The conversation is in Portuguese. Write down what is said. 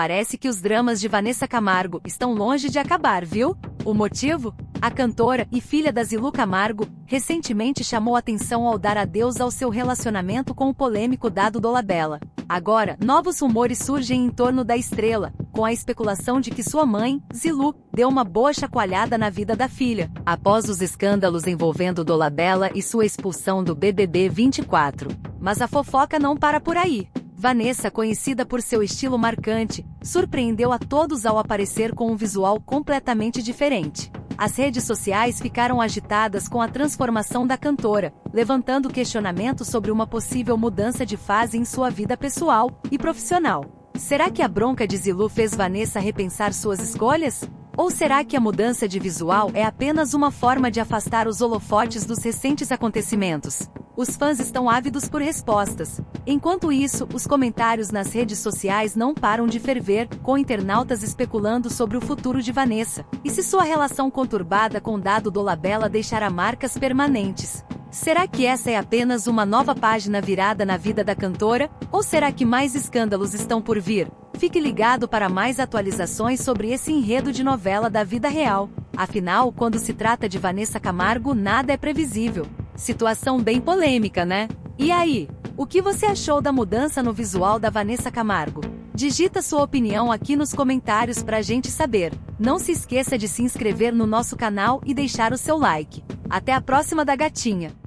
Parece que os dramas de Vanessa Camargo estão longe de acabar, viu? O motivo? A cantora e filha da Zilu Camargo recentemente chamou atenção ao dar adeus ao seu relacionamento com o polêmico Dado Dolabella. Agora, novos rumores surgem em torno da estrela, com a especulação de que sua mãe, Zilu, deu uma boa chacoalhada na vida da filha, após os escândalos envolvendo Dolabella e sua expulsão do BBB 24. Mas a fofoca não para por aí. Vanessa, conhecida por seu estilo marcante, surpreendeu a todos ao aparecer com um visual completamente diferente. As redes sociais ficaram agitadas com a transformação da cantora, levantando questionamentos sobre uma possível mudança de fase em sua vida pessoal e profissional. Será que a bronca de Zilu fez Vanessa repensar suas escolhas? Ou será que a mudança de visual é apenas uma forma de afastar os holofotes dos recentes acontecimentos? Os fãs estão ávidos por respostas. Enquanto isso, os comentários nas redes sociais não param de ferver, com internautas especulando sobre o futuro de Vanessa. E se sua relação conturbada com Dado Dolabella deixará marcas permanentes? Será que essa é apenas uma nova página virada na vida da cantora? Ou será que mais escândalos estão por vir? Fique ligado para mais atualizações sobre esse enredo de novela da vida real. Afinal, quando se trata de Vanessa Camargo, nada é previsível. Situação bem polêmica, né? E aí, o que você achou da mudança no visual da Vanessa Camargo? Digita sua opinião aqui nos comentários pra gente saber. Não se esqueça de se inscrever no nosso canal e deixar o seu like. Até a próxima da Gatinha!